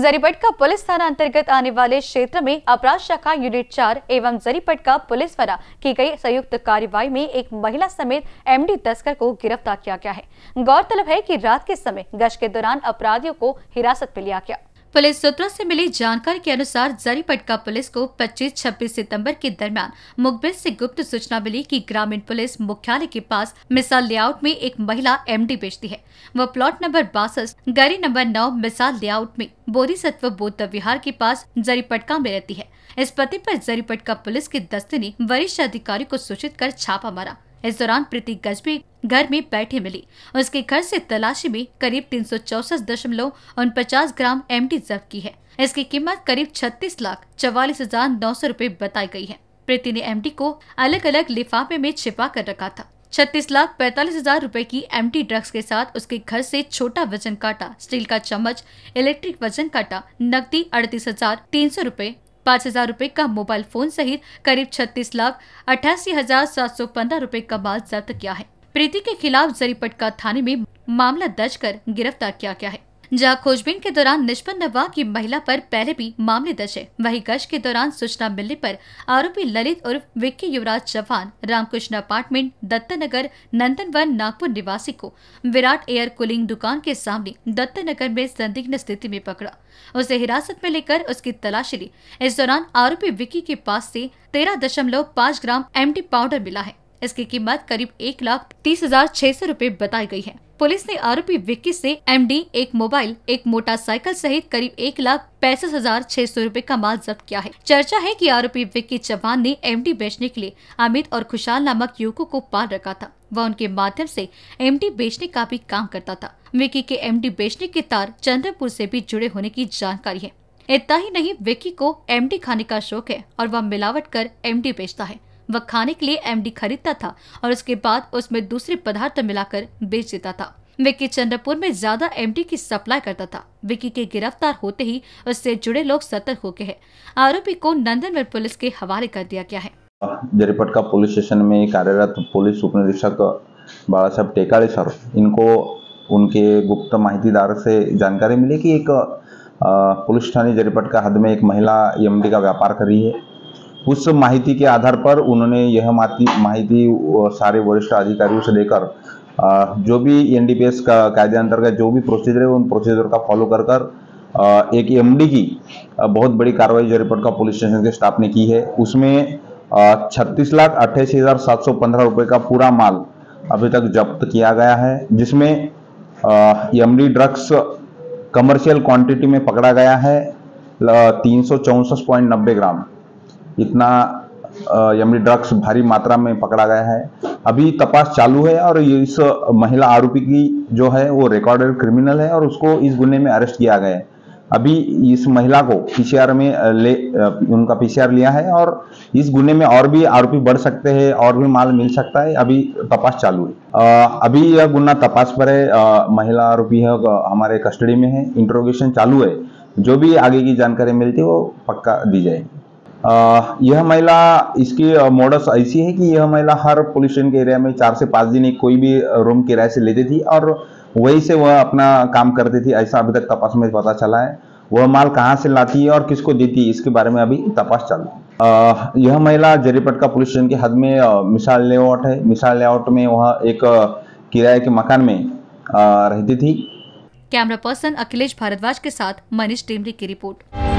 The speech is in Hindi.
जरीपट का पुलिस थाना अंतर्गत आने वाले क्षेत्र में अपराध शाखा यूनिट चार एवं जरीपट का पुलिस द्वारा की गई संयुक्त कार्रवाई में एक महिला समेत एमडी तस्कर को गिरफ्तार किया गया है गौरतलब है की रात के समय गश्त के दौरान अपराधियों को हिरासत में लिया गया पुलिस सूत्रों से मिली जानकारी के अनुसार जरीपटका पुलिस को 25-26 सितंबर के दरमियान मुखबिर से गुप्त सूचना मिली कि ग्रामीण पुलिस मुख्यालय के पास मिसाल लेआउट में एक महिला एमडी बेचती है वह प्लॉट नंबर बासठ गरी नंबर नौ मिसाल लेआउट में सत्व बोध विहार के पास जरीपटका में रहती है इस पति आरोप जरीपटका पुलिस के दस्ते ने वरिष्ठ अधिकारी को सूचित कर छापा मारा इस दौरान प्रीति गजबी घर में बैठे मिली उसके घर से तलाशी में करीब तीन सौ चौसठ दशमलव ग्राम एम जब्त की है इसकी कीमत करीब छत्तीस लाख चवालीस हजार नौ सौ रूपए बताई गई है प्रीति ने एम को अलग अलग लिफाफे में छिपा कर रखा था छत्तीस लाख पैतालीस हजार रूपए की एम ड्रग्स के साथ उसके घर से छोटा वजन काटा स्टील का चम्मच इलेक्ट्रिक वजन काटा नकदी अड़तीस हजार तीन सौ रूपए पाँच हजार रूपए का मोबाइल फोन सहित करीब छत्तीस लाख अठासी हजार सात सौ पंद्रह रूपए का माल जब्त किया है प्रीति के खिलाफ जरीपटका थाने में मामला दर्ज कर गिरफ्तार किया गया है जहां खोजबीन के दौरान निष्पन्न हुआ की महिला पर पहले भी मामले दर्ज है वही गश्त के दौरान सूचना मिलने पर आरोपी ललित उर्फ विक्की युवराज चौहान रामकृष्ण अपार्टमेंट दत्तनगर नंदनवन नागपुर निवासी को विराट एयर कूलिंग दुकान के सामने दत्तनगर में संदिग्ध स्थिति में पकड़ा उसे हिरासत में लेकर उसकी तलाशी ली इस दौरान आरोपी विक्की के पास ऐसी तेरह दशमलव पाँच ग्राम एम पाउडर मिला है इसकी कीमत करीब एक लाख तीस हजार छह सौ रूपए बताई गई है पुलिस ने आरोपी विक्की से एमडी एक मोबाइल एक मोटरसाइकिल सहित करीब एक लाख पैंसठ हजार छह सौ रूपए का माल जब्त किया है चर्चा है कि आरोपी विक्की चौहान ने एमडी बेचने के लिए अमित और खुशाल नामक युवकों को पाल रखा था वह उनके माध्यम से एमडी बेचने का भी काम करता था विक्की के एमडी बेचने के तार चंद्रपुर से भी जुड़े होने की जानकारी है इतना ही नहीं विक्की को एमडी खाने का शौक है और वह मिलावट कर एमडी बेचता है वह खाने के लिए एमडी खरीदता था और उसके बाद उसमें दूसरे पदार्थ मिलाकर बेच देता था विक्की चंद्रपुर में ज्यादा एमडी की सप्लाई करता था विक्की के गिरफ्तार होते ही उससे जुड़े लोग सतर्क हो गए आरोपी को नंदनगढ़ पुलिस के हवाले कर दिया गया है जरीपटका पुलिस स्टेशन में कार्यरत पुलिस उप निरीक्षक बाला साहब टेकाले सर इनको उनके गुप्त माहितीदार से जानकारी मिली कि एक पुलिस थाने जरीपटका हद में एक महिला एमडी का व्यापार कर रही है उस माहिती के आधार पर उन्होंने यह माहिती सारे वरिष्ठ अधिकारियों से लेकर जो भी एनडीपीएस का कायदे अंतर्गत जो भी प्रोसीजर है उन प्रोसीजर का फॉलो कर कर एक एमडी की बहुत बड़ी कार्रवाई जो रिपोर्ट का पुलिस स्टेशन के स्टाफ ने की है उसमें छत्तीस लाख अट्ठाईस हजार सात सौ पंद्रह रुपये का पूरा माल अभी तक जब्त किया गया है जिसमें एमडी ड्रग्स कमर्शियल क्वांटिटी में पकड़ा गया है तीन सौ पॉइंट नब्बे ग्राम इतना यमी ड्रग्स भारी मात्रा में पकड़ा गया है अभी तपास चालू है और इस महिला आरोपी की जो है वो रिकॉर्डेड क्रिमिनल है और उसको इस गुन्ने में अरेस्ट किया गया है अभी इस महिला को पीसीआर में ले उनका पीसीआर लिया है और इस गुन्ने में और भी आरोपी बढ़ सकते हैं और भी माल मिल सकता है अभी तपास चालू है अभी यह गुन्ना तपास पर है महिला आरोपी है हमारे कस्टडी में है इंट्रोगेशन चालू है जो भी आगे की जानकारी मिलती है वो पक्का दी जाएगी यह महिला इसकी मॉडल्स ऐसी है कि यह महिला हर पुलिस स्टेशन के एरिया में चार से पाँच दिन एक कोई भी रूम किराए से लेती थी और वहीं से वह अपना काम करती थी ऐसा अभी तक तपास में पता चला है वह माल कहाँ से लाती है और किसको देती है इसके बारे में अभी तपास चल रही है यह महिला जरीपटका पुलिस स्टेशन के हद में मिसाल लेआउट है मिसाल लेआउट में वह एक किराए के मकान में रहती थी कैमरा पर्सन अखिलेश भारद्वाज के साथ मनीष टेमरी की रिपोर्ट